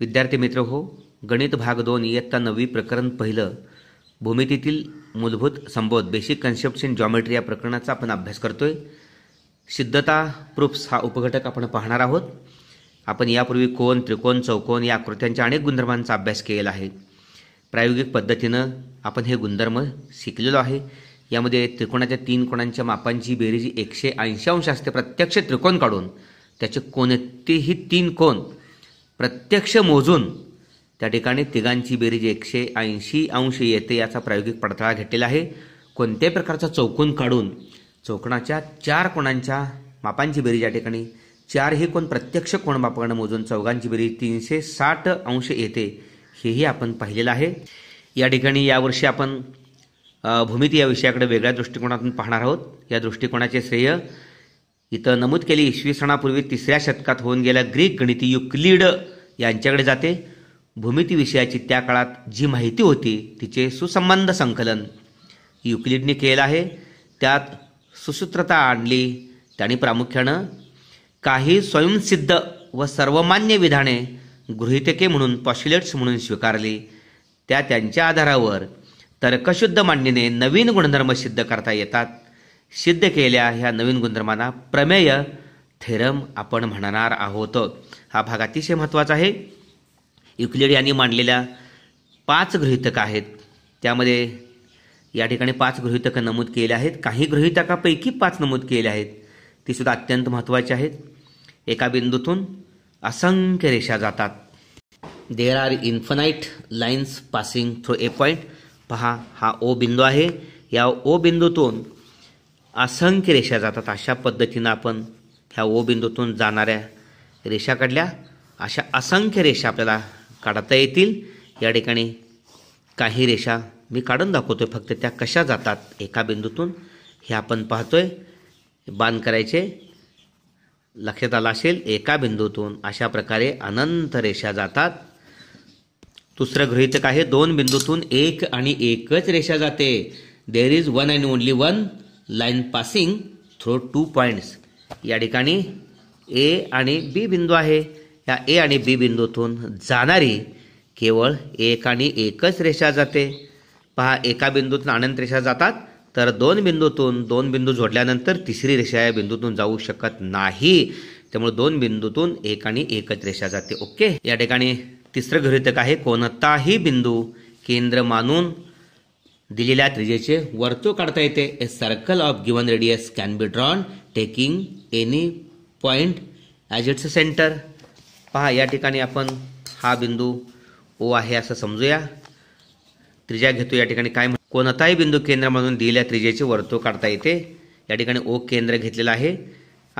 विद्यार्थी मित्र हो गणित भाग दोन इयत्ता नवी प्रकरण पहिलं भूमितीतील मूलभूत संबोध बेसिक कन्सेप्ट इन जॉमेट्री या प्रकरणाचा आपण अभ्यास करतोय सिद्धता प्रूफ्स हा उपघटक आपण पाहणार आहोत आपण यापूर्वी कोण त्रिकोण चौकोन या आकृत्यांच्या अनेक गुणधर्मांचा अभ्यास केलेला आहे प्रायोगिक पद्धतीनं आपण हे गुणधर्म शिकलेलो आहे यामध्ये त्रिकोणाच्या तीन कोणांच्या मापांची बेरीज एकशे ऐंशी अंश असते प्रत्यक्ष त्रिकोण काढून त्याचे कोणतेही तीन कोण प्रत्यक्ष मोजून त्या ठिकाणी तिघांची बेरीज एकशे ऐंशी अंश येते याचा प्रायोगिक पडताळा घेतलेला आहे कोणत्याही प्रकारचा चौकोन काढून चौकणाच्या चार कोणांच्या मापांची बेरीज या ठिकाणी चार हे कोण प्रत्यक्ष कोण मापाकडे मोजून चौघांची बेरीज तीनशे साठ अंश येते हेही आपण पाहिलेलं आहे या ठिकाणी यावर्षी आपण भूमिती या विषयाकडे वेगळ्या दृष्टिकोनातून पाहणार आहोत या दृष्टिकोनाचे श्रेय इथं नमूद केली इसवी सणापूर्वी तिसऱ्या शतकात होऊन गेल्या ग्रीक गणिती युक्लिड यांच्याकडे जाते भूमिती विषयाची त्या काळात जी माहिती होती तिचे सुसंबंध संकलन युक्लिडने केलं आहे त्यात सुसूत्रता आणली त्याने प्रामुख्यानं काही स्वयंसिद्ध व सर्वमान्य विधाने गृहितके म्हणून पॉश्युलेट्स म्हणून स्वीकारली त्या त्यांच्या आधारावर तर्कशुद्ध मांडणीने नवीन गुणधर्म सिद्ध करता येतात सिद्ध केल्या ह्या नवीन गुणधर्मांना प्रमेय थेरम आपण म्हणणार आहोत हा भाग अतिशय महत्त्वाचा आहे युक्लिड यांनी मांडलेल्या पाच गृहितक आहेत त्यामध्ये या ठिकाणी पाच गृहितकं नमूद केले आहेत काही गृहितकापैकी पाच नमूद केले आहेत ती सुद्धा अत्यंत महत्त्वाची आहेत एका बिंदूतून असंख्य रेषा जातात there are infinite lines passing through a point पहा हा ओ बिंदू आहे या ओ बिंदूतून असंख्य रेषा जातात अशा पद्धतीनं आपण ह्या ओ बिंदूतून जाणाऱ्या रेषा काढल्या अशा असंख्य रेषा आपल्याला काढता येतील या ठिकाणी काही रेषा मी काढून दाखवतो आहे फक्त त्या कशा जातात एका बिंदूतून हे आपण पाहतो आहे बांध करायचे लक्षात आलं असेल एका बिंदूतून अशा प्रकारे अनंत रेषा जातात दुसरं गृहितक आहे दोन बिंदूतून एक आणि एकच रेषा जाते there is one and only one line passing through two points या ठिकाणी ए आणि बी बिंदू आहे या ए आणि बी बिंदूतून जाणारी केवळ एक आणि एकच रेषा जाते पहा एका बिंदूतून अनंत रेषा जातात तर दोन बिंदूतून दोन बिंदू जोडल्यानंतर तिसरी रेषा या बिंदूतून जाऊ शकत नाही त्यामुळे दोन बिंदूतून एक आणि एकच रेषा जाते ओके या ठिकाणी तिसरं गृहितक आहे कोणताही बिंदू केंद्र मानून दिलेल्या त्रिजेचे वर्तुळ काढता येते a circle of given radius can be drawn taking any point as its centre पहा या ठिकाणी आपण हा बिंदू ओ आहे असं समजूया त्रिजा घेतो या ठिकाणी काय म्हण कोणताही बिंदू म्हणून दिलेल्या त्रिजेचे वर्तुळ काढता येते या ठिकाणी ओ केंद्र घेतलेलं आहे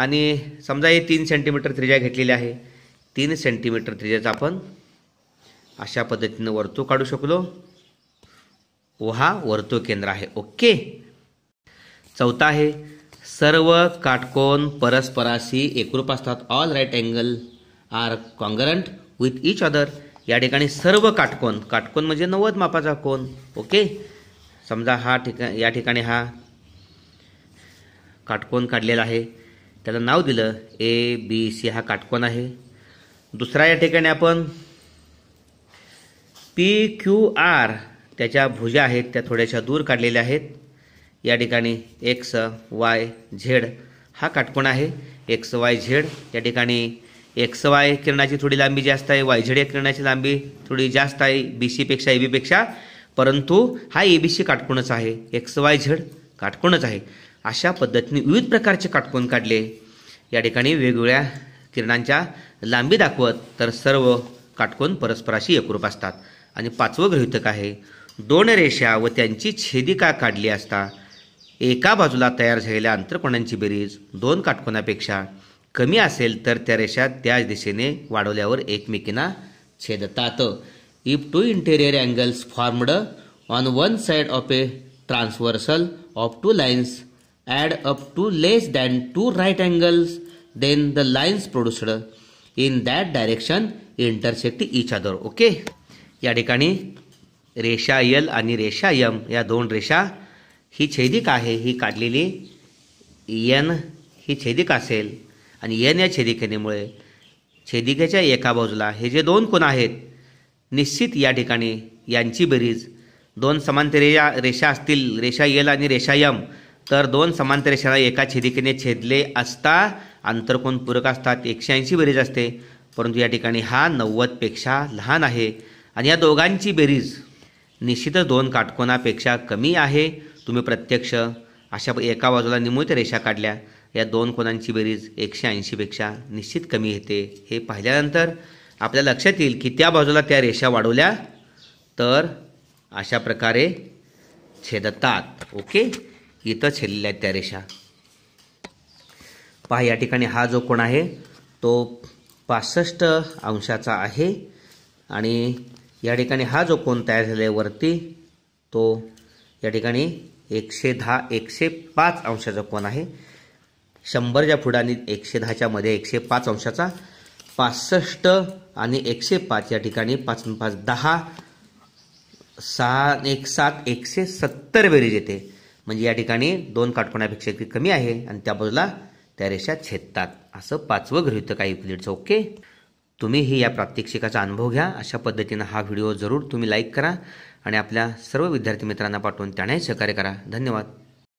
आणि समजा हे तीन सेंटीमीटर त्रिजा घेतलेली आहे तीन सेंटीमीटर त्रिजेचा आपण अशा पद्धतीनं वर्तुळ काढू शकलो हा वर्तुळ केंद्र आहे ओके चौथा आहे सर्व काटकोन परस्पराशी एकरूप असतात all right angles are congruent with each other या ठिकाणी सर्व काटकोन काटकोन म्हणजे नव्वद मापाचा कोण ओके समजा हा ठिका या ठिकाणी हा काटकोन काढलेला आहे त्याला नाव दिलं ए बी सी हा काटकोन आहे दुसरा या ठिकाणी आपण पी क्यू आर त्याच्या भुजा आहेत त्या थोड्याशा दूर काढलेल्या आहेत या ठिकाणी एक्स वाय झेड हा काटकोण आहे एक्स वाय झेड या ठिकाणी एक्स वाय किरणाची थोडी लांबी जास्त आहे वाय झेड या किरणाची लांबी थोडी जास्त आहे बी सीपेक्षा ए बीपेक्षा परंतु हा ए बी सी काटकोणच आहे एक्स वाय झेड काटकोणच आहे अशा पद्धतीने विविध प्रकारचे काटकोण काढले या ठिकाणी वेगवेगळ्या किरणांच्या लांबी दाखवत तर सर्व काटकोण परस्पराशी एकरूप असतात आणि पाचवं गृहितक आहे दोन रेषा व त्यांची छेदिका काढली असता एका बाजूला तयार झालेल्या अंतरकोणांची बेरीज दोन काटकोणापेक्षा कमी असेल तर त्या रेषा त्याच दिशेने वाढवल्यावर एकमेकींना छेदतात if two interior angles formed on one side of a transversal of two lines add up to less than two right angles then the lines produced in that direction intersect each other okay या ठिकाणी रेषा L आणि रेषा M या दोन रेषा ही छेदिक आहे ही काढलेली यन ही छेदिक असेल आणि यन या छेदिकेनेमुळे छेदिकेच्या एका बाजूला हे जे दोन कोण आहेत निश्चित या ठिकाणी यांची बेरीज दोन समांतर रेषा असतील रेषा यल आणि रेषा यम तर दोन समांतर रेषाला एका छेदिकेने छेदले असता आंतरकोण पूरक असतात एकशे ऐंशी बेरीज असते परंतु या ठिकाणी हा नव्वदपेक्षा लहान आहे आणि या दोघांची बेरीज निश्चितच दोन काटकोणापेक्षा कमी आहे तुम्ही प्रत्यक्ष अशा एका बाजूला निमुळत्या रेषा काढल्या या दोन कोणांची बेरीज एकशे ऐंशीपेक्षा निश्चित कमी येते हे पाहिल्यानंतर आपल्या लक्षात येईल की त्या बाजूला त्या रेषा वाढवल्या तर अशा प्रकारे छेदतात ओके इथं छेदल्या त्या रेषा पहा या ठिकाणी हा जो कोण आहे तो पासष्ट अंशाचा आहे आणि या ठिकाणी हा जो कोन तयार झाला वरती तो या ठिकाणी एकशे दहा एकशे पाच अंशाचा कोण आहे शंभरच्या पुढे आणि एकशे दहाच्या मध्ये एकशे पाच अंशाचा पासष्ट आणि एकशे पाच या ठिकाणी पाच पाच दहा सहा एक सात एकशे सत्तर बेरीज येते म्हणजे या ठिकाणी दोन काटकोणापेक्षा कमी आहे आणि त्या बाजूला त्या रेषा छेदतात असं पाचवं गृहित काही प्लेटचं ओके तुम्हीही या प्रात्यक्षिकाचा अनुभव घ्या अशा पद्धतीनं हा व्हिडिओ जरूर तुम्ही लाईक करा आणि आपल्या सर्व विद्यार्थी मित्रांना पाठवून त्याने सहकार्य करा धन्यवाद